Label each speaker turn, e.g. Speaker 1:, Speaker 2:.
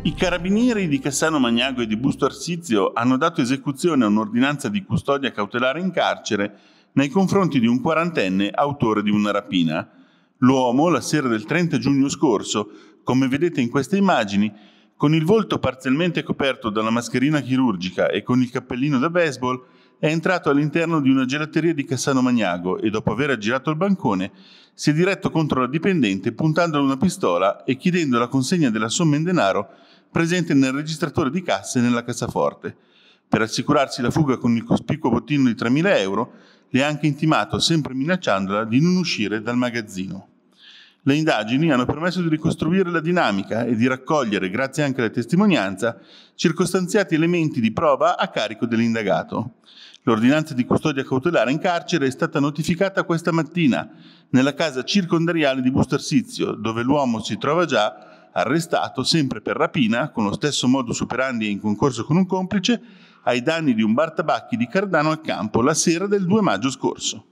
Speaker 1: I carabinieri di Cassano Magnago e di Busto Arsizio hanno dato esecuzione a un'ordinanza di custodia cautelare in carcere nei confronti di un quarantenne autore di una rapina. L'uomo, la sera del 30 giugno scorso, come vedete in queste immagini, con il volto parzialmente coperto dalla mascherina chirurgica e con il cappellino da baseball, è entrato all'interno di una gelateria di Cassano Magnago e dopo aver aggirato il bancone si è diretto contro la dipendente puntandole una pistola e chiedendo la consegna della somma in denaro presente nel registratore di casse nella cassaforte. Per assicurarsi la fuga con il cospicuo bottino di 3.000 euro, le ha anche intimato, sempre minacciandola, di non uscire dal magazzino. Le indagini hanno permesso di ricostruire la dinamica e di raccogliere, grazie anche alla testimonianza, circostanziati elementi di prova a carico dell'indagato. L'ordinanza di custodia cautelare in carcere è stata notificata questa mattina nella casa circondariale di Bustarsizio, dove l'uomo si trova già arrestato sempre per rapina, con lo stesso modus operandi e in concorso con un complice, ai danni di un bar tabacchi di Cardano al campo la sera del 2 maggio scorso.